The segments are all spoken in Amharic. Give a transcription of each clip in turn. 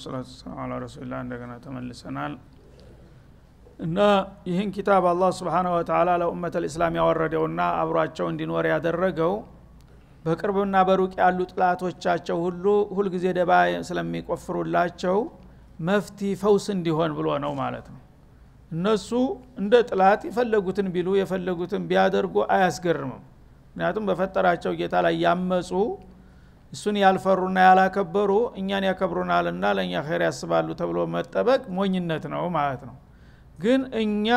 ወሰላቱ ሰላም አላ ረሱልላ እንደገና ተመልሰናል እና ይህን ኪታብ አላህ ስብሓነ ወተላ ለኡመት ልእስላም ያወረደውና አብሯቸው እንዲኖር ያደረገው በቅርብና በሩቅ ያሉ ጥላቶቻቸው ሁሉ ሁልጊዜ ደባ ስለሚቆፍሩላቸው መፍቲ ፈውስ እንዲሆን ብሎ ነው ማለት ነው እነሱ እንደ ጥላት የፈለጉትን ቢሉ የፈለጉትን ቢያደርጉ አያስገርምም ምክንያቱም በፈጠራቸው ጌታ ላይ ያመፁ እሱን ያልፈሩና ያላከበሩ እኛን ያከብሩናልና ለእኛ ኸይር ያስባሉ ተብሎ መጠበቅ ሞኝነት ነው ማለት ነው ግን እኛ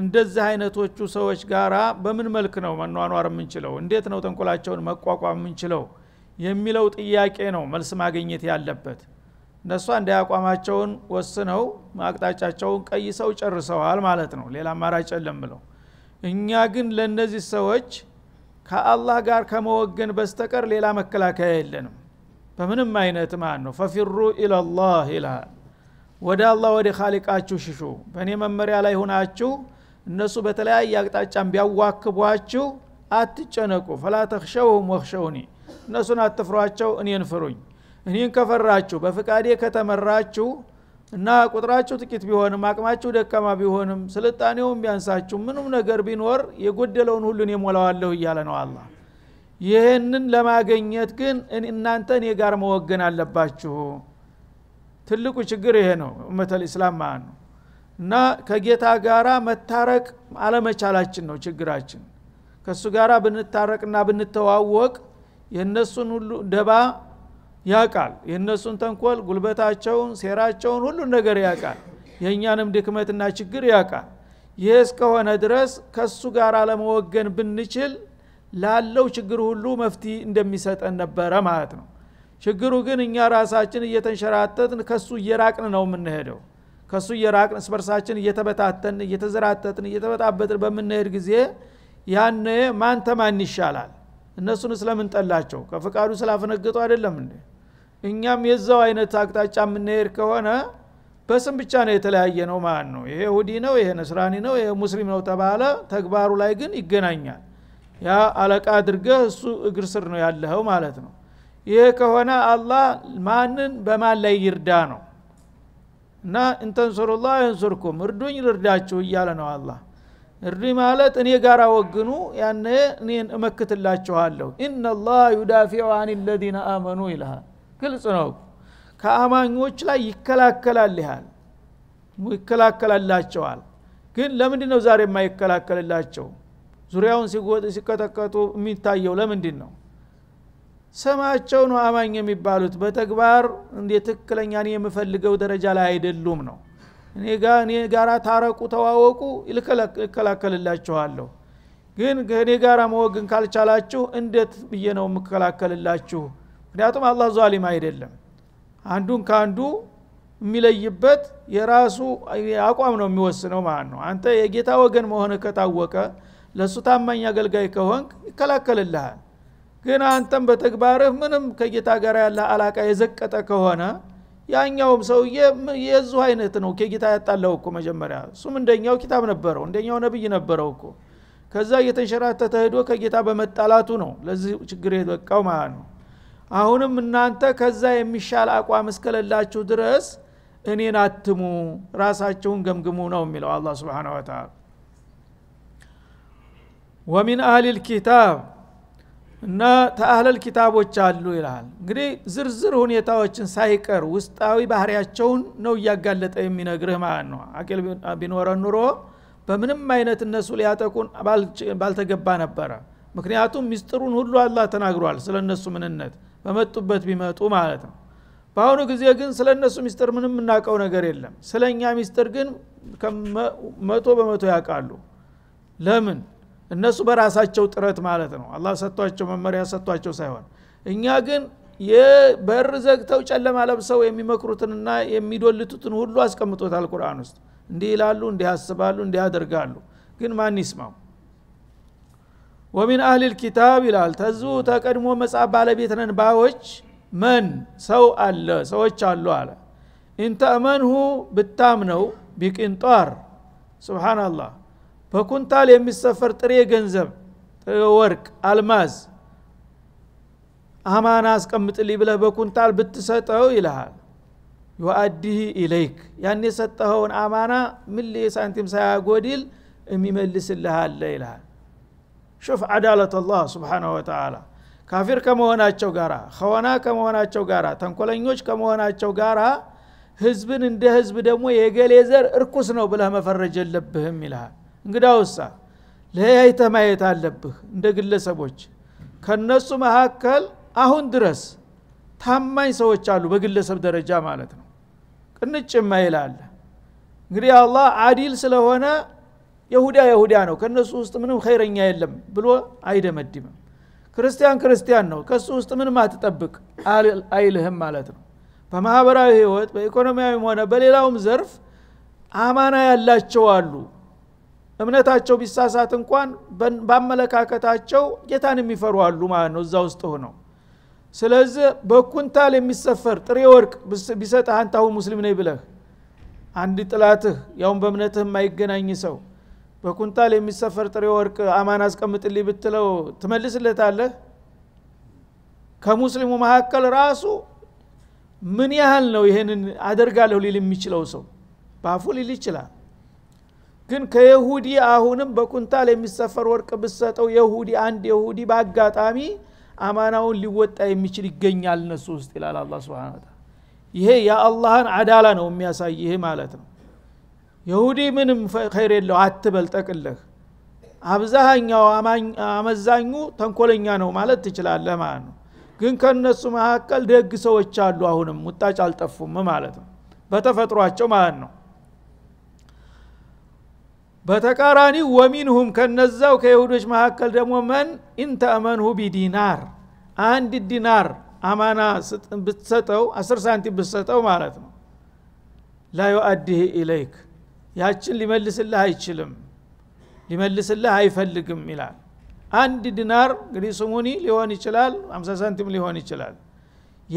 እንደዚህ አይነቶቹ ሰዎች ጋር በምን መልክ ነው መኗኗር የምንችለው እንዴት ነው ተንኮላቸውን መቋቋም የምንችለው የሚለው ጥያቄ ነው መልስ ማግኘት ያለበት እነሷ እንደ አቋማቸውን ወስነው አቅጣጫቸውን ቀይሰው ጨርሰዋል ማለት ነው ሌላ አማራጭ የለም ብለው እኛ ግን ለእነዚህ ሰዎች ከአላህ ጋር ከመወገን በስተቀር ሌላ መከላከያ የለንም በምንም አይነት ማን ነው ፈፊሩ ኢለላህ ይልሃል ወደ አላህ ወደ ካሊቃችሁ ሽሹ በእኔ መመሪያ ላይ ሆናችሁ እነሱ በተለያየ አቅጣጫን ቢያዋክቧችሁ አትጨነቁ ፈላ ተክሸውሁም ወክሸውኒ እነሱን አትፍሯቸው እኔን ፍሩኝ እኔን ከፈራችሁ በፍቃዴ ከተመራችሁ እና ቁጥራችሁ ጥቂት ቢሆንም አቅማችሁ ደካማ ቢሆንም ስልጣኔውም ቢያንሳችሁ ምንም ነገር ቢኖር የጎደለውን ሁሉን የሞላዋለሁ እያለ ነው አላ ይህንን ለማገኘት ግን እናንተ እኔ ጋር መወገን አለባችሁ ትልቁ ችግር ይሄ ነው እመተ ልእስላም ማለት ነው እና ከጌታ ጋራ መታረቅ አለመቻላችን ነው ችግራችን ከእሱ ጋራ ብንታረቅና ብንተዋወቅ የእነሱን ሁሉ ደባ ያቃል የእነሱን ተንኮል ጉልበታቸውን ሴራቸውን ሁሉን ነገር ያቃል የእኛንም ድክመትና ችግር ያቃል ይህ እስከሆነ ድረስ ከሱ ጋር ለመወገን ብንችል ላለው ችግር ሁሉ መፍት እንደሚሰጠን ነበረ ማለት ነው ችግሩ ግን እኛ ራሳችን እየተንሸራተትን ከእሱ እየራቅን ነው የምንሄደው ከእሱ እየራቅን ስበርሳችን እየተበታተን እየተዘራተትን እየተበጣበጥን በምንሄድ ጊዜ ያነ ማን ተማን ይሻላል እነሱን ስለምንጠላቸው ከፍቃዱ ስላፈነገጡ አይደለም እንዴ እኛም የዛው አይነት አቅጣጫ የምንሄድ ከሆነ በስም ብቻ ነው የተለያየ ነው ማለት ነው ይሄ ሁዲ ነው ይሄ ነስራኒ ነው ይሄ ሙስሊም ነው ተባለ ተግባሩ ላይ ግን ይገናኛል ያ አለቃ አድርገህ እሱ እግር ስር ነው ያለኸው ማለት ነው ይሄ ከሆነ አላህ ማንን በማን ላይ ይርዳ ነው እና ላ የንሱርኩም እርዱኝ ልርዳችሁ እያለ ነው አላ እርዱ ማለት እኔ ጋር ወግኑ ያነ እኔን እመክትላችኋለሁ ኢናላህ ዩዳፊዑ አን ለዚነ አመኑ ይልሃል ግልጽ ነው ከአማኞች ላይ ይከላከላል ይሃል ይከላከላላቸዋል ግን ለምንድ ነው ዛሬ የማይከላከልላቸው ዙሪያውን ሲቀጠቀጡ የሚታየው ለምንድን ነው ስማቸው ነው አማኝ የሚባሉት በተግባር እንደ ትክክለኛ የምፈልገው ደረጃ ላይ አይደሉም ነው እኔ ጋራ ታረቁ ተዋወቁ ይከላከልላችኋለሁ ግን ከእኔ ጋራ መወግን ካልቻላችሁ እንዴት ብዬ ነው የምከላከልላችሁ ምክንያቱም አላህ ዛሊም አይደለም አንዱን ከአንዱ የሚለይበት የራሱ አቋም ነው የሚወስነው ማለት ነው አንተ የጌታ ወገን መሆን ከታወቀ ለእሱ ታማኝ አገልጋይ ከሆንክ ይከላከልልሃል ግን አንተም በተግባርህ ምንም ከጌታ ጋር ያለ አላቃ የዘቀጠ ከሆነ ያኛውም ሰውዬ የዙ አይነት ነው ከጌታ ያጣለው እኮ መጀመሪያ እሱም እንደኛው ኪታብ ነበረው እንደኛው ነብይ ነበረው እኮ ከዛ እየተንሸራተተ ሄዶ ከጌታ በመጣላቱ ነው ለዚህ ችግር የበቃው ማለት ነው አሁንም እናንተ ከዛ የሚሻል አቋም እስከሌላችሁ ድረስ እኔን አትሙ ራሳቸውን ገምግሙ ነው የሚለው አላ ስብን ወተላ ወሚን አህሊል ኪታብ እና ተአህለል ኪታቦች አሉ ይላል። እንግዲህ ዝርዝር ሁኔታዎችን ሳይቀር ውስጣዊ ባህሪያቸውን ነው እያጋለጠ የሚነግርህ ማለት ነው አቂል ቢኖረ ኑሮ በምንም አይነት እነሱ ሊያጠቁን ባልተገባ ነበረ ምክንያቱም ሚስጥሩን ሁሉ አላህ ተናግሯል ስለ እነሱ ምንነት በመጡበት ቢመጡ ማለት ነው በአሁኑ ጊዜ ግን ስለ እነሱ ሚስጥር ምንም የምናውቀው ነገር የለም ስለ እኛ ሚስጥር ግን መቶ በመቶ ያውቃሉ ለምን እነሱ በራሳቸው ጥረት ማለት ነው አላ ሰጥቷቸው መመሪያ ሰጥቷቸው ሳይሆን እኛ ግን የበር ዘግተው ጨለማ ለብሰው የሚመክሩትንና የሚዶልቱትን ሁሉ አስቀምጦታል ቁርአን ውስጥ እንዲህ ይላሉ እንዲህ ያስባሉ እንዲህ ያደርጋሉ ግን ማን ይስማው ወሚን አህሊል ኪታብ ይላል ተዙ ተቀድሞ መጽሐፍ ባለቤት ነን ባዎች መን ሰው አለ ሰዎች አሉ አለ ኢንተእመንሁ ብታምነው ቢቅንጧር ስብናላህ በኩንታል የሚሰፈር ጥሬ ገንዘብ ወርቅ አልማዝ አማና አስቀምጥልኝ ብለህ በኩንታል ብትሰጠው ይልሃል ዩአዲህ ኢለይክ ያን የሰጠኸውን አማና ምን ሳንቲም ሳያጎድል የሚመልስልህ አለ ይልሃል ሹፍ አዳለት አላህ ስብሓናሁ ወተላ ካፊር ከመሆናቸው ጋር ከሆና ከመሆናቸው ጋር ተንኮለኞች ከመሆናቸው ጋራ ህዝብን እንደ ህዝብ ደግሞ የገሌ ዘር እርኩስ ነው ብለህ መፈረጅ የለብህም ይልሃል እንግዳ ውሳ ለያይተ ማየት አለብህ እንደ ግለሰቦች ከነሱ መካከል አሁን ድረስ ታማኝ ሰዎች አሉ በግለሰብ ደረጃ ማለት ነው ቅንጭ ማይላለ እንግዲህ አላህ አዲል ስለሆነ የሁዳ የሁዳ ነው ከእነሱ ውስጥ ምንም ኸይረኛ የለም ብሎ አይደመድምም ክርስቲያን ክርስቲያን ነው ከእሱ ውስጥ ምንም አትጠብቅ አይልህም ማለት ነው በማህበራዊ ህይወት በኢኮኖሚያዊም ሆነ በሌላውም ዘርፍ አማና ያላቸው አሉ እምነታቸው ቢሳሳት እንኳን በአመለካከታቸው ጌታን የሚፈሩ አሉ ማለት ነው እዛ ውስጥ ሆነው ስለዚህ በኩንታል የሚሰፈር ጥሬ ወርቅ ቢሰጥህ አንተ አሁን ሙስሊም ነኝ ብለህ አንድ ጥላትህ ያውም በእምነትህ የማይገናኝ ሰው በኩንታል የሚሰፈር ጥሬ ወርቅ አማን አስቀምጥልኝ ብትለው ትመልስለታለህ ከሙስሊሙ መካከል ራሱ ምን ያህል ነው ይህንን አደርጋለሁ ሊል የሚችለው ሰው በአፉ ሊል ይችላል ግን ከየሁዲ አሁንም በኩንታል የሚሰፈር ወርቅ ብሰጠው የሁዲ አንድ የሁዲ በአጋጣሚ አማናውን ሊወጣ የሚችል ይገኛል እነሱ ውስጥ ይላል አላ ስብን ይሄ የአላህን አዳላ ነው የሚያሳይ ይህ ማለት ነው የሁዲ ምንም ኸይር የለው አትበል ጠቅልህ አብዛኛው አመዛኙ ተንኮለኛ ነው ማለት ትችላለህ ማለት ነው ግን ከእነሱ መካከል ደግ ሰዎች አሉ አሁንም ውጣጭ አልጠፉም ማለት ነው በተፈጥሯቸው ማለት ነው በተቃራኒ ወሚንሁም ከነዛው ከይሁዶች መካከል ደግሞ መን ኢንተእመንሁ ቢዲናር አንድ ዲናር አማና ብትሰጠው አስር ሳንቲም ብትሰጠው ማለት ነው ላዩአዲህ ኢለይክ ያችን ሊመልስልህ አይችልም ሊመልስልህ አይፈልግም ይላል አንድ ዲናር እንግዲህ ስሙኒ ሊሆን ይችላል አምሳ ሳንቲም ሊሆን ይችላል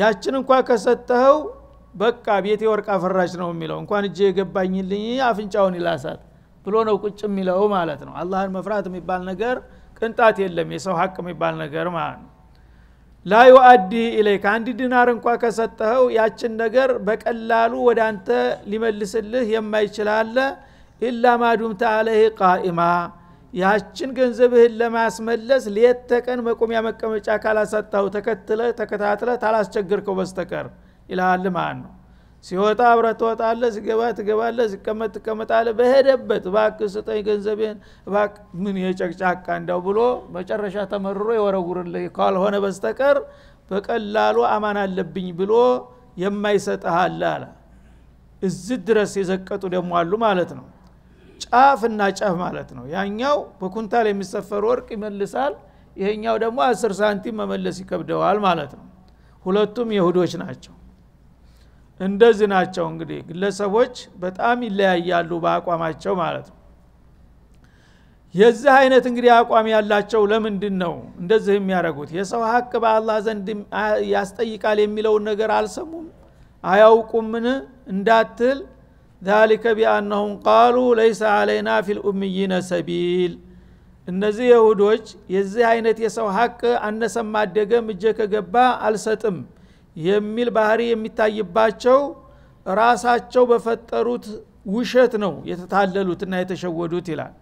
ያችን እንኳ ከሰጠኸው በቃ ቤቴ ወርቅ አፈራች ነው የሚለው እንኳን እጄ የገባኝልኝ አፍንጫውን ይላሳል ብሎ ነው ቁጭ የሚለው ማለት ነው አላህን መፍራት የሚባል ነገር ቅንጣት የለም የሰው ሀቅ የሚባል ነገር ማለት ነው ላዩአዲህ ኢለይክ አንድ ዲናር እንኳ ከሰጠኸው ያችን ነገር በቀላሉ ወደ አንተ ሊመልስልህ የማይችላለ ኢላ ማዱምተ አለህ ቃኢማ ያችን ገንዘብህን ለማስመለስ ሌት ተቀን መቆሚያ መቀመጫ ካላሰጣው ተከትለ ተከታትለ ታላስቸግርከው በስተቀር ይልሃል ማለት ነው ሲወጣ አብረ ትወጣለ ሲገባ ትገባለ ሲቀመጥ ትቀመጣለ በሄደበት ባክ ስጠኝ ገንዘቤን ባክ ምን የጨቅጫቃ እንዳው ብሎ መጨረሻ ተመርሮ የወረጉርልህ ካልሆነ በስተቀር በቀላሉ አማን አለብኝ ብሎ የማይሰጥሃል አለ አለ ድረስ የዘቀጡ ደግሞ አሉ ማለት ነው ጫፍና ጫፍ ማለት ነው ያኛው በኩንታል የሚሰፈር ወርቅ ይመልሳል ይሄኛው ደግሞ አስር ሳንቲም መመለስ ይከብደዋል ማለት ነው ሁለቱም የሁዶች ናቸው እንደዚህ ናቸው እንግዲህ ግለሰቦች በጣም ይለያያሉ በአቋማቸው ማለት ነው የዚህ አይነት እንግዲህ አቋም ያላቸው ለምንድን ነው እንደዚህ የሚያደረጉት የሰው ሀቅ በአላህ ዘንድ ያስጠይቃል የሚለውን ነገር አልሰሙም አያውቁምን እንዳትል ذلك ቢአነሁም ቃሉ ለይሰ አለይና ፊልኡምይነ ሰቢል እነዚህ የሁዶች የዚህ አይነት የሰው ሀቅ አነሰም አደገም እጀ ከገባ አልሰጥም የሚል ባህሪ የሚታይባቸው ራሳቸው በፈጠሩት ውሸት ነው የተታለሉትና የተሸወዱት ይላል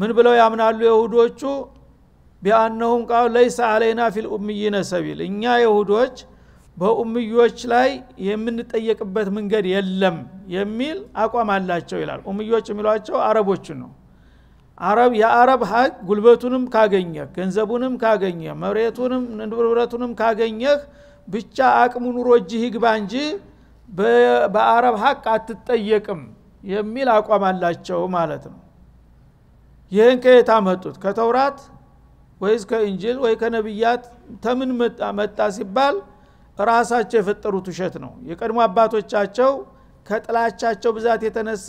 ምን ብለው ያምናሉ የሁዶቹ ቢአነሁም ቃሉ ለይሰ አለይና ፊል ኡምይነ ሰቢል እኛ የሁዶች በኡምዮች ላይ የምንጠየቅበት መንገድ የለም የሚል አቋም አላቸው ይላል ኡምዮች የሚሏቸው አረቦች ነው አረብ የአረብ ሀቅ ጉልበቱንም ካገኘህ ገንዘቡንም ካገኘህ መሬቱንም ንብረቱንም ካገኘህ ብቻ አቅሙ ኑሮ እጅህ ይግባ እንጂ በአረብ ሀቅ አትጠየቅም የሚል አቋም አላቸው ማለት ነው ይህን ከየት አመጡት ከተውራት ወይስ ከእንጅል ወይ ከነቢያት ተምን መጣ ሲባል ራሳቸው የፈጠሩት ውሸት ነው የቀድሞ አባቶቻቸው ከጥላቻቸው ብዛት የተነሳ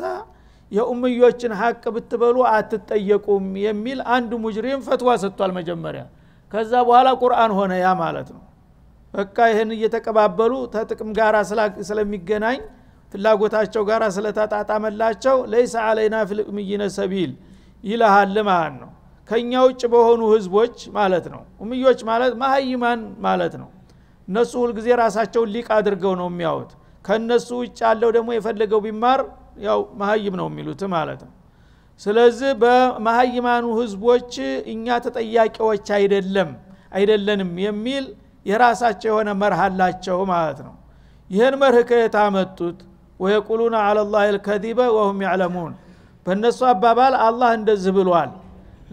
የኡምዮችን ሀቅ ብትበሉ አትጠየቁም የሚል አንድ ሙጅሪም ፈትዋ ሰጥቷል መጀመሪያ ከዛ በኋላ ቁርአን ሆነ ያ ማለት ነው በቃ ይህን እየተቀባበሉ ተጥቅም ጋራ ስለሚገናኝ ፍላጎታቸው ጋር ስለተጣጣመላቸው ለይሰ አለይና ፊልእምይነ ሰቢል ይልሃል ማለት ነው ከእኛ ውጭ በሆኑ ህዝቦች ማለት ነው እምዮች ማለት ማሀይማን ማለት ነው እነሱ ሁልጊዜ ራሳቸውን ሊቅ አድርገው ነው የሚያወት ከእነሱ ውጭ ያለው ደግሞ የፈለገው ቢማር ያው መሀይም ነው የሚሉት ማለት ነው ስለዚህ በመሀይማኑ ህዝቦች እኛ ተጠያቂዎች አይደለም አይደለንም የሚል የራሳቸው የሆነ መርህ አላቸው ማለት ነው ይህን መርህ ከየት አመጡት ወየቁሉና አለላህ ልከዚበ ወሁም ያዕለሙን በእነሱ አባባል አላህ እንደዚህ ብሏል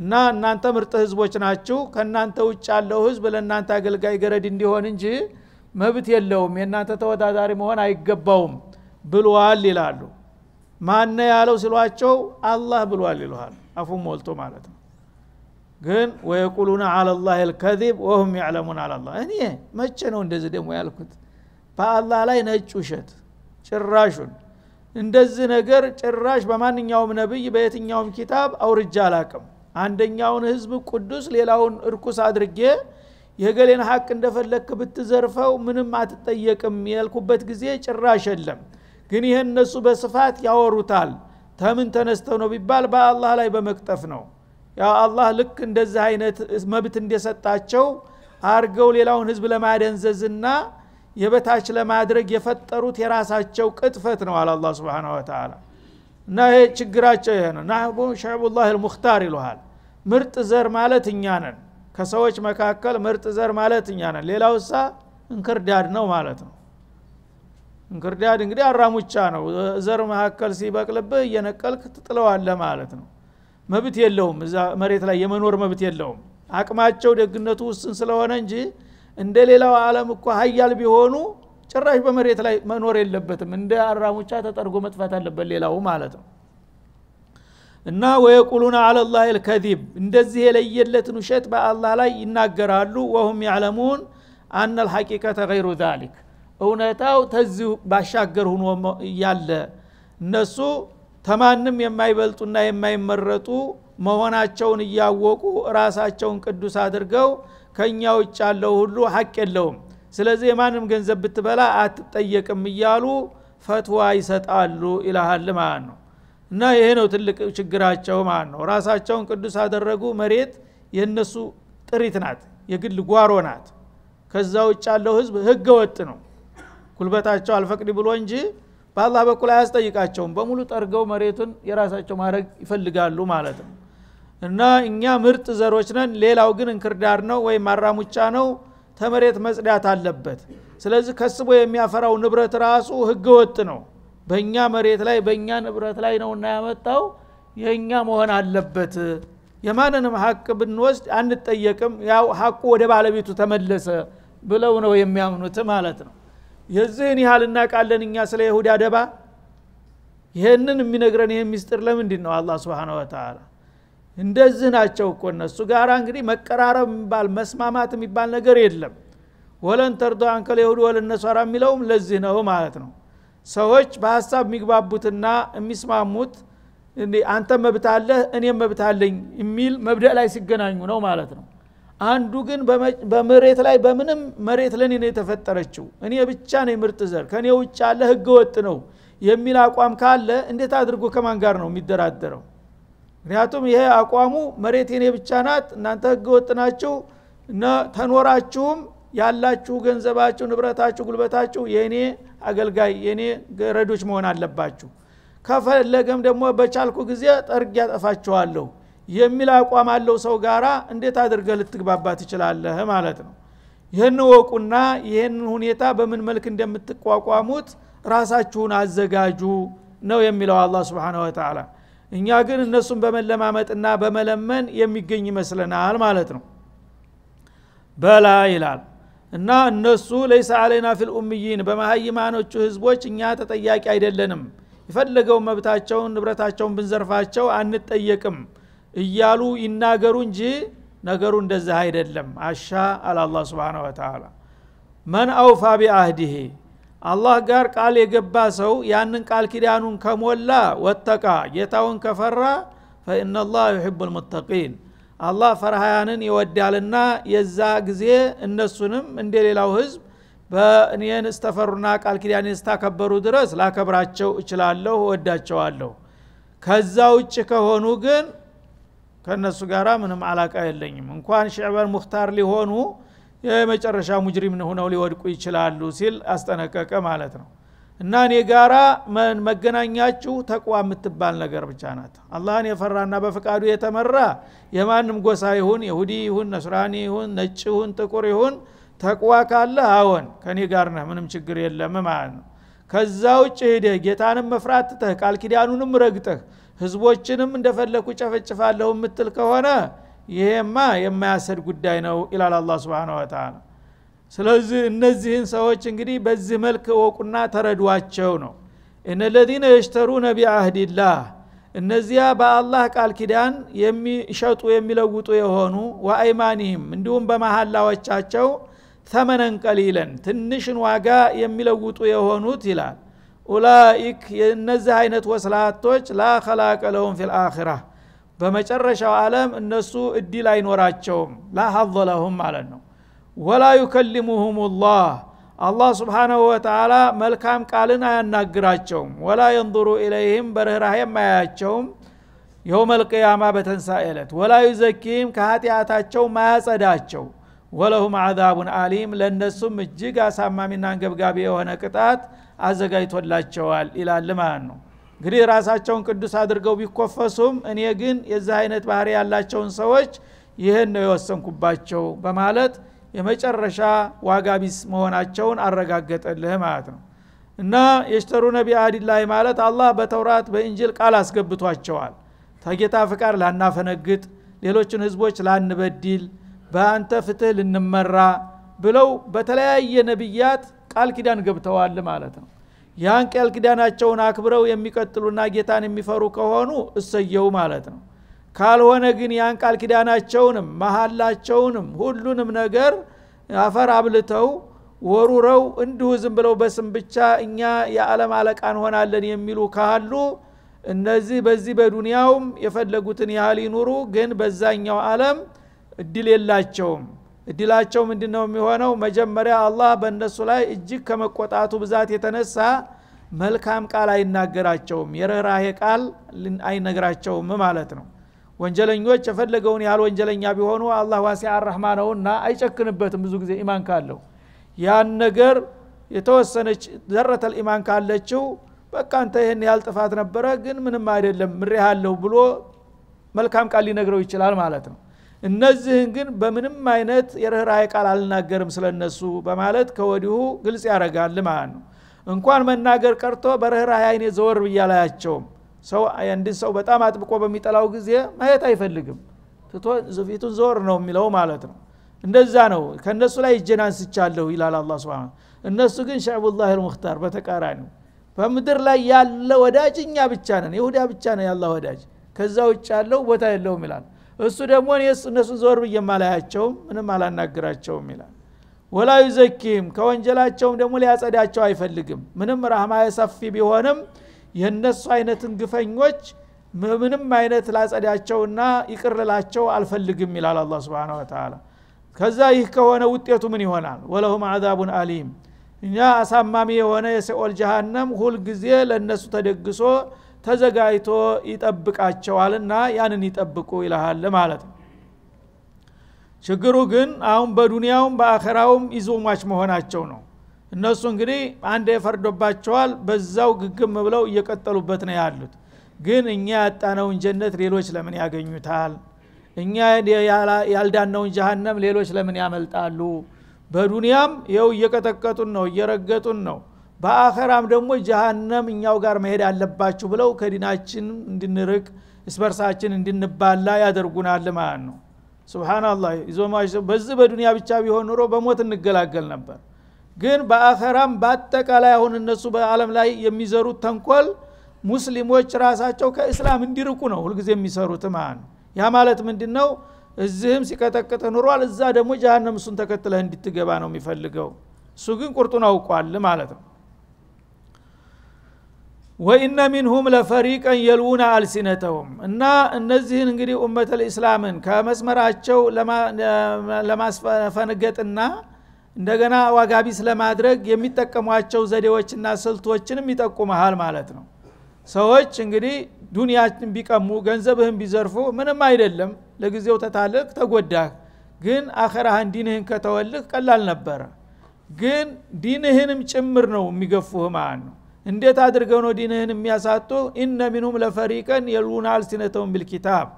እና እናንተ ምርጥ ህዝቦች ናችሁ ከእናንተ ውጭ ያለው ህዝብ ለእናንተ አገልጋይ ገረድ እንዲሆን እንጂ መብት የለውም የእናንተ ተወዳዳሪ መሆን አይገባውም ብሏል ይላሉ ማነ ያለው ሲሏቸው አላህ ብሏል ይሉሃል አፉ ሞልቶ ማለት ነው ግን ወየቁሉነ አለላህ ልከዚብ ወሁም ያዕለሙን አላላ እኔ መቼ ነው እንደዚህ ደግሞ ያልኩት በአላህ ላይ ነጭ ውሸት ጭራሹን እንደዚህ ነገር ጭራሽ በማንኛውም ነብይ በየትኛውም ኪታብ አውርጃ አላቅም አንደኛውን ህዝብ ቅዱስ ሌላውን እርኩስ አድርጌ የገሌን ሀቅ እንደፈለክ ብትዘርፈው ምንም አትጠየቅም ያልኩበት ጊዜ ጭራሽ የለም ግን ይህ እነሱ በስፋት ያወሩታል ተምን ተነስተው ነው ቢባል በአላህ ላይ በመቅጠፍ ነው ያ አላህ ልክ እንደዚህ አይነት መብት እንደሰጣቸው አርገው ሌላውን ህዝብ ለማደንዘዝና የበታች ለማድረግ የፈጠሩት የራሳቸው ቅጥፈት ነው አለ አላ ስብን ወተላ እና ይሄ ችግራቸው ይሄ ነው ናህቡ ሸዕቡላህ ልሙክታር ይሉሃል ምርጥ ዘር ማለት እኛ ነን ከሰዎች መካከል ምርጥ ዘር ማለት እኛ ነን ሌላው ሳ እንክርዳድ ነው ማለት ነው እንክርዳድ እንግዲህ አራሙቻ ነው ዘር መካከል ሲበቅልብህ እየነቀልክ ትጥለዋለ ማለት ነው መብት የለውም እዛ መሬት ላይ የመኖር መብት የለውም አቅማቸው ደግነቱ ውስን ስለሆነ እንጂ እንደ ሌላው ዓለም እኮ ሀያል ቢሆኑ ጭራሽ በመሬት ላይ መኖር የለበትም እንደ አራሙቻ ተጠርጎ መጥፋት አለበት ሌላው ማለት ነው እና አላ አለላህ ልከዚብ እንደዚህ የለየለትን ውሸት በአላህ ላይ ይናገራሉ ወሁም ያዕለሙን አነ ልሐቂቀተ ገይሩ ዛሊክ እውነታው ተዚሁ ባሻገር ሁኖ ያለ እነሱ ተማንም የማይበልጡና የማይመረጡ መሆናቸውን እያወቁ ራሳቸውን ቅዱስ አድርገው ከእኛ ውጭ ያለው ሁሉ ሀቅ የለውም ስለዚህ የማንም ገንዘብ ብትበላ አትጠየቅም እያሉ ፈትዋ ይሰጣሉ ይልሃል ማለት ነው እና ይሄ ነው ትልቅ ችግራቸው ማለት ነው ራሳቸውን ቅዱስ አደረጉ መሬት የእነሱ ጥሪት ናት የግል ጓሮ ናት ከዛ ውጭ ያለው ህዝብ ህገ ወጥ ነው ጉልበታቸው አልፈቅድ ብሎ እንጂ በአላህ በኩል አያስጠይቃቸውም በሙሉ ጠርገው መሬቱን የራሳቸው ማድረግ ይፈልጋሉ ማለት ነው እና እኛ ምርጥ ዘሮች ነን ሌላው ግን እንክርዳድ ነው ወይም አራሙጫ ነው ተመሬት መጽዳት አለበት ስለዚህ ከስቦ የሚያፈራው ንብረት ራሱ ህገወጥ ነው በእኛ መሬት ላይ በእኛ ንብረት ላይ ነው እና ያመጣው የእኛ መሆን አለበት የማንንም ሀቅ ብንወስድ አንጠየቅም ያው ሀቁ ወደ ባለቤቱ ተመለሰ ብለው ነው የሚያምኑት ማለት ነው የዚህን ያህል እናቃለን እኛ ስለ ይሁድ አደባ ይህንን የሚነግረን ይህ ሚስጥር ለምንድ ነው አላ ስብን ወተላ እንደዚህ ናቸው እኮ እነሱ ጋር እንግዲህ መቀራረብ የሚባል መስማማት የሚባል ነገር የለም ወለን ተርዶ አንከል የሁድ ወለነሷራ የሚለውም ለዚህ ነው ማለት ነው ሰዎች በሀሳብ የሚግባቡትና የሚስማሙት አንተ መብታለህ እኔም መብታለኝ የሚል መብደእ ላይ ሲገናኙ ነው ማለት ነው አንዱ ግን በመሬት ላይ በምንም መሬት ለኔ ነው የተፈጠረችው እኔ ብቻ ነኝ ምርጥ ዘር ከእኔ ውጭ ያለ ህገ ወጥ ነው የሚል አቋም ካለ እንዴት አድርጎ ከማን ጋር ነው የሚደራደረው ምክንያቱም ይሄ አቋሙ መሬት የኔ ብቻ ናት እናንተ ህገ ወጥ ናችሁ ተኖራችሁም ያላችሁ ገንዘባችሁ ንብረታችሁ ጉልበታችሁ የእኔ አገልጋይ የእኔ ገረዶች መሆን አለባችሁ ከፈለገም ደግሞ በቻልኩ ጊዜ ጠርግ ያጠፋችኋለሁ የሚል አቋም አለው ሰው ጋራ እንዴት አድርገ ልትግባባ ትችላለህ ማለት ነው ይህን ወቁና ይህንን ሁኔታ በምን መልክ እንደምትቋቋሙት ራሳችሁን አዘጋጁ ነው የሚለው አላ ስብን ወተላ እኛ ግን እነሱን በመለማመጥና በመለመን የሚገኝ ይመስለናል ማለት ነው በላ ይላል እና እነሱ ለይሰ አለይና ፊል ኡምይን በማሀይማኖቹ ህዝቦች እኛ ተጠያቂ አይደለንም የፈለገው መብታቸውን ንብረታቸውን ብንዘርፋቸው አንጠየቅም እያሉ ይናገሩ እንጂ ነገሩ እንደዛ አይደለም አሻ አላላ ስብን ወተላ መን አውፋ ቢአህድህ አላህ ጋር ቃል የገባ ሰው ያንን ቃል ኪዳኑን ከሞላ ወተቃ ጌታውን ከፈራ ፈኢናላህ ዩሕቡ ልሙተቂን አላህ ፈርሃያንን ይወዳልና የዛ ጊዜ እነሱንም እንደ ሌላው ህዝብ በእኔን እስተፈሩና ቃል ኪዳኔን እስታከበሩ ድረስ ላከብራቸው እችላለሁ እወዳቸዋለሁ ከዛ ውጭ ከሆኑ ግን ከእነሱ ጋር ምንም አላቃ የለኝም እንኳን ሽዕበል ሙክታር ሊሆኑ የመጨረሻ ሙጅሪም ሆነው ሊወድቁ ይችላሉ ሲል አስጠነቀቀ ማለት ነው እና እኔ ጋራ መገናኛችሁ ተቋ የምትባል ነገር ብቻ ናት አላህን የፈራና በፍቃዱ የተመራ የማንም ጎሳ ይሁን ይሁዲ ይሁን ነስራኒ ይሁን ነጭ ይሁን ጥቁር ይሁን ተቋ ካለ አዎን ከእኔ ጋር ነህ ምንም ችግር የለም ማለት ነው ከዛ ውጭ ሄደ ጌታንም መፍራት ትተህ ቃል ኪዳኑንም ረግጠህ ህዝቦችንም እንደፈለኩ ጨፈጭፋለሁ የምትል ከሆነ ይሄማ የማያሰድ ጉዳይ ነው ይላል አላ ስብን ወተላ ስለዚህ እነዚህን ሰዎች እንግዲህ በዚህ መልክ እወቁና ተረዷቸው ነው እነ ለዚነ ነቢ ቢአህድላህ እነዚያ በአላህ ቃል ኪዳን የሚሸጡ የሚለውጡ የሆኑ ወአይማኒህም እንዲሁም በመሐላዎቻቸው ተመነን ቀሊለን ትንሽን ዋጋ የሚለውጡ የሆኑት ይላል ኡላኢክ የእነዚህ አይነት ወስላቶች ላ ከላቀ ለሁም ፊ ልአኪራ በመጨረሻው ዓለም እነሱ እድል አይኖራቸውም ላ ሀዘ ለሁም ማለት ነው ወላ ዩከሊሙሁም ላህ አላህ ስብሓናሁ ወተላ መልካም ቃልን አያናግራቸውም ወላ የንظሩ ኢለይህም በርኅራሄም አያያቸውም የውመ ልቅያማ በተንሳኤ ዕለት ወላ ዩዘኪህም ከኃጢአታቸው ማያጸዳቸው ወለሁም አዛቡን አሊም ለእነሱም እጅግ አሳማሚና አንገብጋቢ የሆነ ቅጣት አዘጋጅቶላቸዋል ይላል ማለት ነው እንግዲህ ራሳቸውን ቅዱስ አድርገው ቢኮፈሱም እኔ ግን የዚህ አይነት ባህር ያላቸውን ሰዎች ይህን ነው የወሰንኩባቸው በማለት የመጨረሻ ዋጋ ቢስ መሆናቸውን አረጋገጠልህ ማለት ነው እና የሽተሩ ነቢ አዲላይ ማለት አላህ በተውራት በእንጅል ቃል አስገብቷቸዋል ተጌታ ፍቃድ ላናፈነግጥ ሌሎችን ህዝቦች ላንበድል በአንተ ፍትህ ልንመራ ብለው በተለያየ ነቢያት ቃል ኪዳን ገብተዋል ማለት ነው ያን ቃል ኪዳናቸውን አክብረው የሚቀጥሉና ጌታን የሚፈሩ ከሆኑ እሰየው ማለት ነው ካልሆነ ግን ያን ቃል ኪዳናቸውንም መሀላቸውንም ሁሉንም ነገር አፈር አብልተው ወሩረው እንዲሁ ዝም ብለው በስም ብቻ እኛ የዓለም አለቃ እንሆናለን የሚሉ ካሉ እነዚህ በዚህ በዱንያውም የፈለጉትን ያህል ይኑሩ ግን በዛኛው አለም እድል የላቸውም እድላቸው ምንድ ነው የሚሆነው መጀመሪያ አላህ በእነሱ ላይ እጅግ ከመቆጣቱ ብዛት የተነሳ መልካም ቃል አይናገራቸውም የርኅራሄ ቃል አይነግራቸውም ማለት ነው ወንጀለኞች የፈለገውን ያህል ወንጀለኛ ቢሆኑ አላህ ዋሲ አረህማ ነውና አይጨክንበትም ብዙ ጊዜ ኢማን ካለው ያን ነገር የተወሰነች ዘረተል ኢማን ካለችው በቃ አንተ ይህን ያህል ጥፋት ነበረ ግን ምንም አይደለም ምሬሃለሁ ብሎ መልካም ቃል ሊነግረው ይችላል ማለት ነው እነዚህን ግን በምንም አይነት የርኅራይ ቃል አልናገርም ስለነሱ በማለት ከወዲሁ ግልጽ ያደረጋል ማለት ነው እንኳን መናገር ቀርቶ በርኅራይ አይኔ ዘወር ብያላያቸውም ሰው አንድን ሰው በጣም አጥብቆ በሚጠላው ጊዜ ማየት አይፈልግም ትቶ ፊቱን ዘወር ነው የሚለው ማለት ነው እንደዛ ነው ከእነሱ ላይ እጄን አንስቻለሁ ይላል አላ ስብን እነሱ ግን ሸዕቡላህ ልሙክታር በተቃራኒው በምድር ላይ ያለ ወዳጅ እኛ ብቻ ነን ይሁዳ ብቻ ነው ያላ ወዳጅ ከዛ ውጭ ያለው ቦታ የለውም ይላል እሱ ደግሞ እኔስ እነሱን ዘወር ብዬ ማላያቸውም ምንም አላናግራቸውም ይላል ወላ ዩዘኪም ከወንጀላቸውም ደግሞ ሊያጸዳቸው አይፈልግም ምንም ራህማ ሰፊ ቢሆንም የእነሱ አይነትን ግፈኞች ምንም አይነት ላጸዳቸውና ይቅርላቸው አልፈልግም ይላል አላ ስብን ተላ ከዛ ይህ ከሆነ ውጤቱ ምን ይሆናል ወለሁም አዛቡን አሊም እኛ አሳማሚ የሆነ የሲኦል ጀሃነም ሁልጊዜ ለእነሱ ተደግሶ ተዘጋጅቶ ይጠብቃቸዋልና ያንን ይጠብቁ ይልሃል ማለት ነው ችግሩ ግን አሁን በዱንያውም በአኸራውም ይዞማች መሆናቸው ነው እነሱ እንግዲህ አንድ የፈርዶባቸዋል በዛው ግግም ብለው እየቀጠሉበት ነው ያሉት ግን እኛ ያጣነውን ጀነት ሌሎች ለምን ያገኙታል እኛ ያልዳነውን ጀሃነም ሌሎች ለምን ያመልጣሉ በዱንያም የው እየቀጠቀጡን ነው እየረገጡን ነው በአኸራም ደግሞ ጀሃነም እኛው ጋር መሄድ አለባችሁ ብለው ከዲናችን እንድንርቅ እስበርሳችን እንድንባላ ያደርጉናል ማለት ነው ስብናላ ይዞማሽ በዚህ በዱንያ ብቻ ቢሆን ኑሮ በሞት እንገላገል ነበር ግን በአኸራም በአጠቃላይ አሁን እነሱ በአለም ላይ የሚዘሩት ተንኮል ሙስሊሞች ራሳቸው ከእስላም እንዲርቁ ነው ሁልጊዜ የሚሰሩት ማለት ነው ያ ማለት ምንድ ነው እዚህም ሲቀጠቅጥ ኑሯል እዛ ደግሞ ጃሃንም እሱን ተከትለህ እንድትገባ ነው የሚፈልገው እሱ ግን ቁርጡን አውቋል ማለት ነው ወኢነ ሚንሁም ለፈሪቀን የልውነ አልሲነተሁም እና እነዚህን እንግዲህ ኡመተ ልእስላምን ከመስመራቸው ለማስፈንገጥና እንደገና ዋጋቢስ ለማድረግ የሚጠቀሟቸው ዘዴዎችና ስልቶችንም ይጠቁመሃል ማለት ነው ሰዎች እንግዲህ ዱንያችን ቢቀሙ ገንዘብህን ቢዘርፉ ምንም አይደለም ለጊዜው ተታልቅ ተጎዳህ ግን አኸራህን ዲንህን ከተወልህ ቀላል ነበረ ግን ዲንህንም ጭምር ነው የሚገፉህ ማለት ነው እንዴት አድርገው ነው ዲንህን የሚያሳጡ ኢነ ሚንሁም ለፈሪቀን የልውና አልሲነተውን ብልኪታብ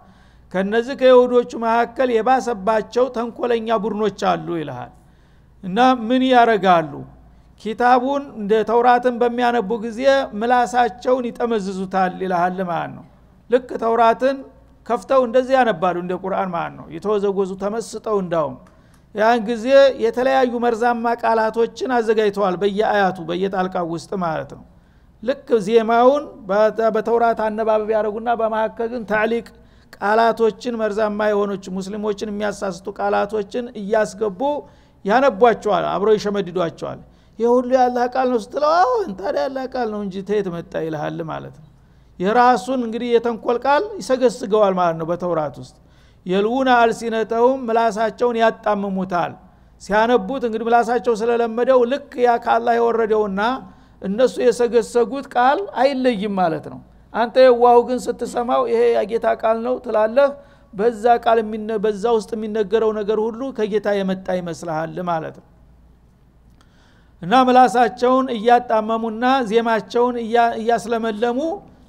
ከነዚህ ከይሁዶቹ መካከል የባሰባቸው ተንኮለኛ ቡድኖች አሉ ይልሃል እና ምን ያረጋሉ ኪታቡን እንደ ተውራትን በሚያነቡ ጊዜ ምላሳቸውን ይጠመዝዙታል ይልሃል ማለት ነው ልክ ተውራትን ከፍተው እንደዚህ ያነባሉ እንደ ቁርአን ማለት ነው የተወዘጎዙ ተመስጠው እንዳውም ያን ጊዜ የተለያዩ መርዛማ ቃላቶችን አዘጋጅተዋል በየአያቱ በየጣልቃ ውስጥ ማለት ነው ልክ ዜማውን በተውራት አነባበብ ያደረጉና በማካከል ግን ታሊቅ ቃላቶችን መርዛማ የሆኖች ሙስሊሞችን የሚያሳስቱ ቃላቶችን እያስገቡ ያነቧቸዋል አብሮ ይሸመድዷቸዋል ይህ ሁሉ ያላህ ቃል ነው ስትለው አዎ እንታዲ ያላህ ቃል ነው እንጂ ተየት መጣ ይልሃል ማለት ነው የራሱን እንግዲህ የተንኮል ቃል ይሰገስገዋል ማለት ነው በተውራት ውስጥ የልውነ አልሲነተውም ምላሳቸውን ያጣምሙታል ሲያነቡት እንግዲህ ምላሳቸው ስለለመደው ልክ ያ ከአላህ የወረደውና እነሱ የሰገሰጉት ቃል አይለይም ማለት ነው አንተ የዋሁ ግን ስትሰማው ይሄ የጌታ ቃል ነው ትላለህ በዛ ቃል በዛ ውስጥ የሚነገረው ነገር ሁሉ ከጌታ የመጣ ይመስልሃል ማለት ነው እና ምላሳቸውን እያጣመሙና ዜማቸውን እያስለመለሙ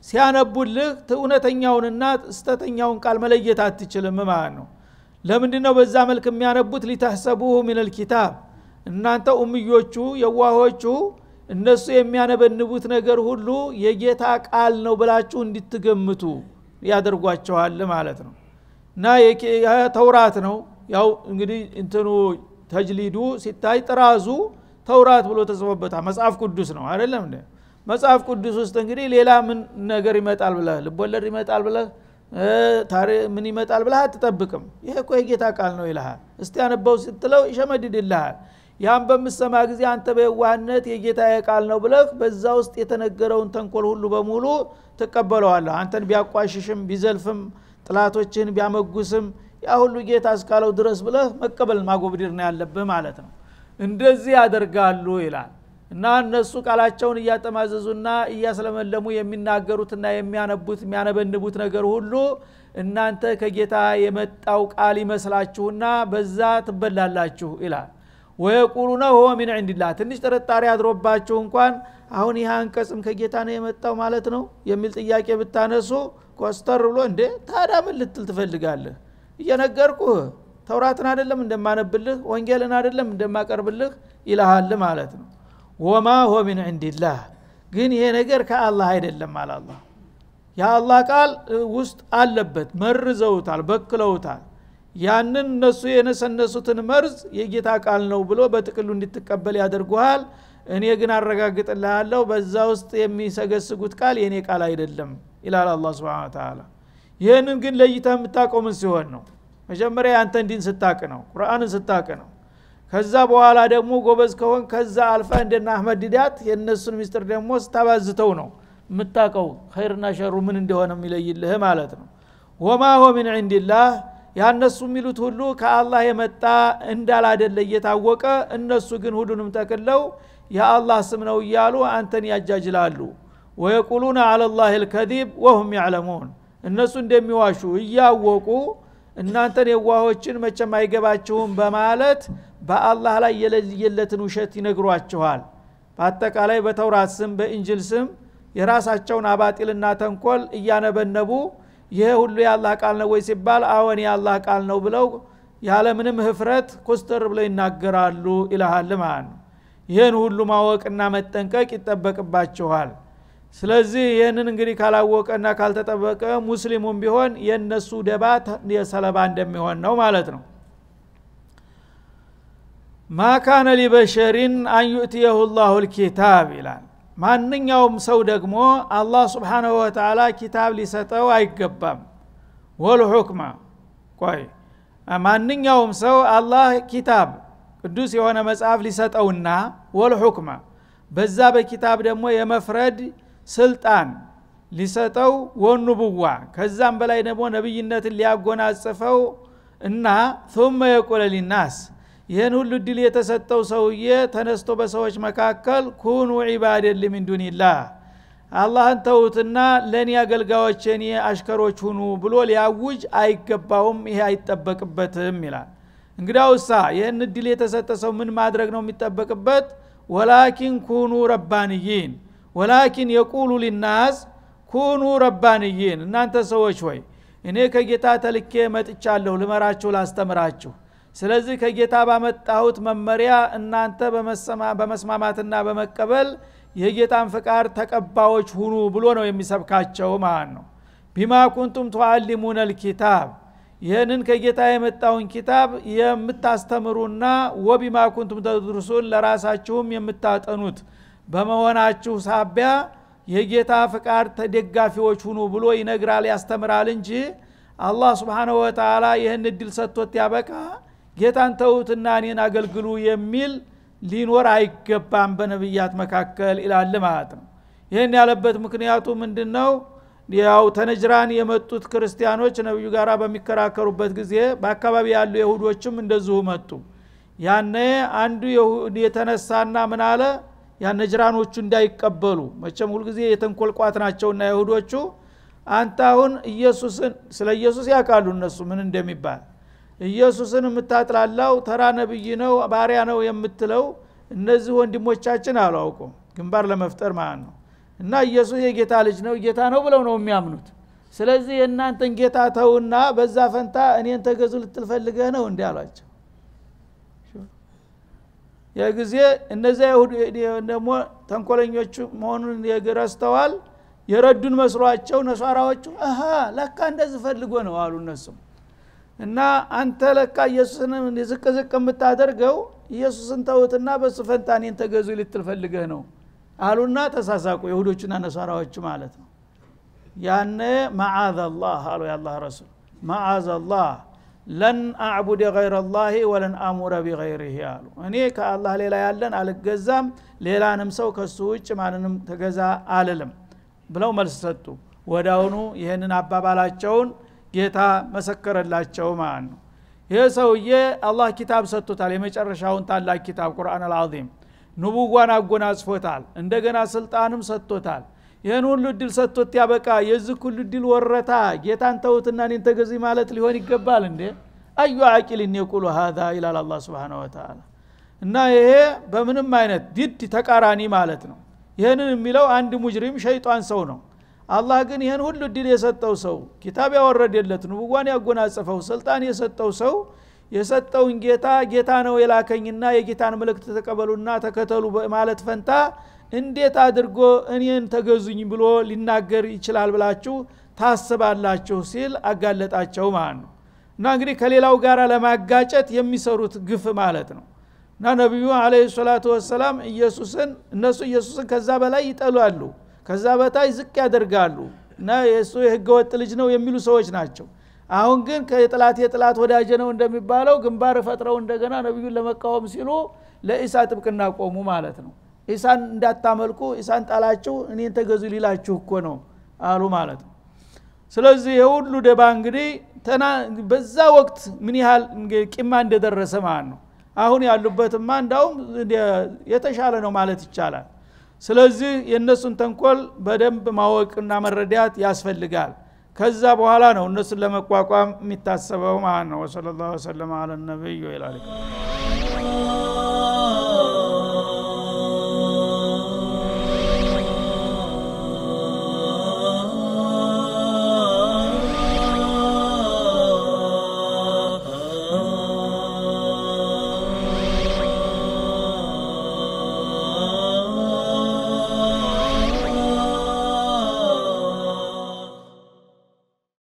ሲያነቡልህ እውነተኛውንና ስተተኛውን ቃል መለየት አትችልም ማለት ነው ለምንድ ነው በዛ መልክ የሚያነቡት ሊተሰቡሁ ሚነል እናንተ ኡምዮቹ የዋሆቹ እነሱ የሚያነበንቡት ነገር ሁሉ የጌታ ቃል ነው ብላችሁ እንድትገምቱ ያደርጓቸዋል ማለት ነው እና ተውራት ነው ያው እንግዲህ እንትኑ ተጅሊዱ ሲታይ ጥራዙ ተውራት ብሎ ተጽፎበታ መጽሐፍ ቅዱስ ነው አይደለም መጽሐፍ ቅዱስ ውስጥ እንግዲህ ሌላ ምን ነገር ይመጣል ብለህ ልቦለድ ይመጣል ብለህ ታሪ ምን ይመጣል ብለህ አትጠብቅም ይሄ እኮ የጌታ ቃል ነው ይልሃል እስቲ ያነባው ስትለው ይሸመድድልሃል ያን በምሰማ ጊዜ አንተ በየዋህነት የጌታ የቃል ነው ብለህ በዛ ውስጥ የተነገረውን ተንኮል ሁሉ በሙሉ ትቀበለዋለሁ አንተን ቢያቋሽሽም ቢዘልፍም ጥላቶችን ቢያመጉስም ያ ሁሉ ጌታ እስካለው ድረስ ብለህ መቀበል ማጎብድር ነው ያለብህ ማለት ነው እንደዚህ ያደርጋሉ ይላል እና እነሱ ቃላቸውን እያጠማዘዙና እያስለመለሙ የሚናገሩትና የሚያነቡት የሚያነበንቡት ነገር ሁሉ እናንተ ከጌታ የመጣው ቃል ይመስላችሁና በዛ ትበላላችሁ ይላል ወየቁሉነ ሆ ሚን ዕንድላ ትንሽ ጥርጣሬ አድሮባችሁ እንኳን አሁን ይህ አንቀጽም ከጌታ ነው የመጣው ማለት ነው የሚል ጥያቄ ብታነሱ ኮስተር ብሎ እንዴ ታዳ ምን ልትል ትፈልጋለህ እየነገርኩህ ተውራትን አይደለም እንደማነብልህ ወንጌልን አይደለም እንደማቀርብልህ ይልሃል ማለት ነው ወማ ሆ ሚን ዕንድላህ ግን ይሄ ነገር ከአላህ አይደለም አላላ የአላህ ቃል ውስጥ አለበት መርዘውታል በክለውታል ያንን እነሱ የነሰነሱትን መርዝ የጌታ ቃል ነው ብሎ በጥቅሉ እንድትቀበል ያደርጉሃል እኔ ግን አረጋግጥልሃለሁ በዛ ውስጥ የሚሰገስጉት ቃል የእኔ ቃል አይደለም ይላል አላ ስብን ተላ ይህንን ግን ለይተ የምታውቀው ምን ሲሆን ነው መጀመሪያ ያንተ እንዲን ስታቅ ነው ቁርአንን ስታቅ ነው ከዛ በኋላ ደግሞ ጎበዝ ከሆን ከዛ አልፋ እንደና አህመድ ዲዳት የእነሱን ሚስጥር ደግሞ ስታባዝተው ነው የምታቀው ኸይርና ሸሩ ምን እንደሆነ የሚለይልህ ማለት ነው ወማ ሆ ምን ዕንድላህ ያነሱ የሚሉት ሁሉ ከአላህ የመጣ እንዳላደለ እየታወቀ እነሱ ግን ሁሉንም ጠቅለው የአላህ ስም ነው እያሉ አንተን ያጃጅላሉ ወየቁሉነ አለላህ ልከዚብ ወሁም ያዕለሙን እነሱ እንደሚዋሹ እያወቁ እናንተን የዋሆችን መቸም አይገባችሁም በማለት በአላህ ላይ የለየለትን ውሸት ይነግሯችኋል በአጠቃላይ በተውራት ስም በእንጅል ስም የራሳቸውን አባጢልና ተንኮል እያነበነቡ ይሄ ሁሉ የአላህ ቃል ነው ወይ ሲባል አወን የአላህ ቃል ነው ብለው ያለምንም ህፍረት ኮስተር ብለው ይናገራሉ ይልሃል ማለት ነው ይህን ሁሉ ማወቅና መጠንቀቅ ይጠበቅባቸዋል። ስለዚህ ይህንን እንግዲህ ካላወቀና ካልተጠበቀ ሙስሊሙም ቢሆን የእነሱ ደባ የሰለባ እንደሚሆን ነው ማለት ነው ማካነ ሊበሸሪን አን ላሁ ልኪታብ ይላል ማንኛውም ሰው ደግሞ አላህ ስብሓናሁ ወተላ ኪታብ ሊሰጠው አይገባም ወልሑክማ ቆይ ማንኛውም ሰው አላህ ኪታብ ቅዱስ የሆነ መጽሐፍ ሊሰጠውና ወልሑክማ በዛ በኪታብ ደግሞ የመፍረድ ስልጣን ሊሰጠው ወኑቡዋ ከዛም በላይ ደግሞ ነቢይነትን ሊያጎናጽፈው እና ثመ የቁለ ሊናስ ይህን ሁሉ ድል የተሰጠው ሰውዬ ተነስቶ በሰዎች መካከል ኩኑ ዒባደን ሊሚን አላህን ተዉትና ለእኔ አገልጋዮች የኔ አሽከሮች ሁኑ ብሎ ሊያውጅ አይገባውም ይሄ አይጠበቅበትም ይላል እንግዳ ውሳ ይህን እድል የተሰጠ ሰው ምን ማድረግ ነው የሚጠበቅበት ወላኪን ኩኑ ረባንይን ወላኪን የቁሉ ሊናስ ኩኑ ረባንይን እናንተ ሰዎች ወይ እኔ ከጌታ ተልኬ መጥቻለሁ ልመራችሁ ላስተምራችሁ ስለዚህ ከጌታ ባመጣሁት መመሪያ እናንተ በመስማማትና በመቀበል የጌታን ፍቃድ ተቀባዮች ሁኑ ብሎ ነው የሚሰብካቸው ማለት ነው ቢማ ኩንቱም ቱአሊሙነ ልኪታብ ይህንን ከጌታ የመጣውን ኪታብ የምታስተምሩና ወቢማ ኩንቱም ተድርሱን ለራሳችሁም የምታጠኑት በመሆናችሁ ሳቢያ የጌታ ፍቃድ ተደጋፊዎች ሁኑ ብሎ ይነግራል ያስተምራል እንጂ አላህ ስብንሁ ወተላ ይህን እድል ሰጥቶት ያበቃ ጌታን ተዉትና እኔን አገልግሉ የሚል ሊኖር አይገባም በነብያት መካከል ይላል ማለት ነው ይህን ያለበት ምክንያቱ ምንድ ነው ያው ተነጅራን የመጡት ክርስቲያኖች ነቢዩ ጋር በሚከራከሩበት ጊዜ በአካባቢ ያሉ የሁዶችም እንደዚሁ መጡ ያነ አንዱ የሁድ የተነሳና ምን አለ ያነጅራኖቹ እንዳይቀበሉ መቸም ሁልጊዜ የተንኮልቋት ናቸውና የሁዶቹ አንተ አሁን ኢየሱስን ስለ ኢየሱስ ያውቃሉ እነሱ ምን እንደሚባል ኢየሱስን የምታጥላላው ተራ ነብይ ነው ባሪያ ነው የምትለው እነዚህ ወንድሞቻችን አላውቁም። ግንባር ለመፍጠር ማለት ነው እና ኢየሱስ የጌታ ልጅ ነው ጌታ ነው ብለው ነው የሚያምኑት ስለዚህ የእናንተን ጌታ ተውና በዛ ፈንታ እኔን ተገዙ ልትልፈልገህ ነው እንዲ አሏቸው የጊዜ እነዚያ ደግሞ ተንኮለኞቹ መሆኑን የግረስተዋል የረዱን መስሏቸው ነሷራዎቹ አሀ ለካ እንደዚህ ፈልጎ ነው አሉ እነሱም እና አንተ ለካ ኢየሱስን ዝቅ ዝቅ የምታደርገው ኢየሱስን ተውትና በሱ ፈንታኔን ተገዙ ልትልፈልገህ ነው አሉና ተሳሳቁ የሁዶችና ነሳራዎች ማለት ነው ያነ መዓዘላህ አሉ የአላህ ረሱል መዓዘላህ ለን አዕቡድ ገይረ ላህ ወለን አሙረ ቢገይርህ አሉ እኔ ከአላህ ሌላ ያለን አልገዛም ሌላንም ሰው ከሱ ውጭ ማንንም ተገዛ አልልም ብለው መልስ ሰጡ ወዳውኑ ይህንን አባባላቸውን ጌታ መሰከረላቸው ማለት ነው ይሄ ሰውዬ አላህ ኪታብ ሰጥቶታል የመጨረሻውን ታላቅ ኪታብ ቁርአን አልዓዚም ንቡዋን አጎናጽፎታል እንደገና ስልጣንም ሰጥቶታል ይህን ሁሉ እድል ሰጥቶት ያበቃ የዚህ ሁሉ እድል ወረታ ጌታን ተውትና እኔን ተገዚ ማለት ሊሆን ይገባል እንዴ አዩ አቂል የቁሉ ሀዛ ይላል አላ ስብን ወተላ እና ይሄ በምንም አይነት ድድ ተቃራኒ ማለት ነው ይህንን የሚለው አንድ ሙጅሪም ሸይጧን ሰው ነው አላህ ግን ይህን ሁሉ እድል የሰጠው ሰው ኪታብ ያወረደለት ንቡዋን ያጎናጸፈው ስልጣን የሰጠው ሰው የሰጠውን ጌታ ጌታ ነው የላከኝና የጌታን መልእክት ተቀበሉና ተከተሉ ማለት ፈንታ እንዴት አድርጎ እኔን ተገዙኝ ብሎ ሊናገር ይችላል ብላችሁ ታስባላችሁ ሲል አጋለጣቸው ማለት ነው እና እንግዲህ ከሌላው ጋር ለማጋጨት የሚሰሩት ግፍ ማለት ነው እና ነቢዩ አለ ሰላቱ ወሰላም ኢየሱስን እነሱ ኢየሱስን ከዛ በላይ ይጠላሉ ከዛ በታች ዝቅ ያደርጋሉ እና የእሱ የህገወጥ ልጅ ነው የሚሉ ሰዎች ናቸው አሁን ግን ከጥላት የጥላት ወዳጀ ነው እንደሚባለው ግንባር ፈጥረው እንደገና ነቢዩን ለመቃወም ሲሉ ለኢሳ ጥብቅና ቆሙ ማለት ነው ኢሳን እንዳታመልኩ ኢሳን ጣላችሁ እኔን ተገዙ ሊላችሁ እኮ ነው አሉ ማለት ነው ስለዚህ የሁሉ ደባ እንግዲህ በዛ ወቅት ምን ያህል ቂማ እንደደረሰ ማለት ነው አሁን ያሉበትማ እንዳውም የተሻለ ነው ማለት ይቻላል ስለዚህ የእነሱን ተንኮል በደንብ ማወቅና መረዳት ያስፈልጋል ከዛ በኋላ ነው እነሱን ለመቋቋም የሚታሰበው ማለት ነው ወሰለ ላሁ ሰለም አለ ይላል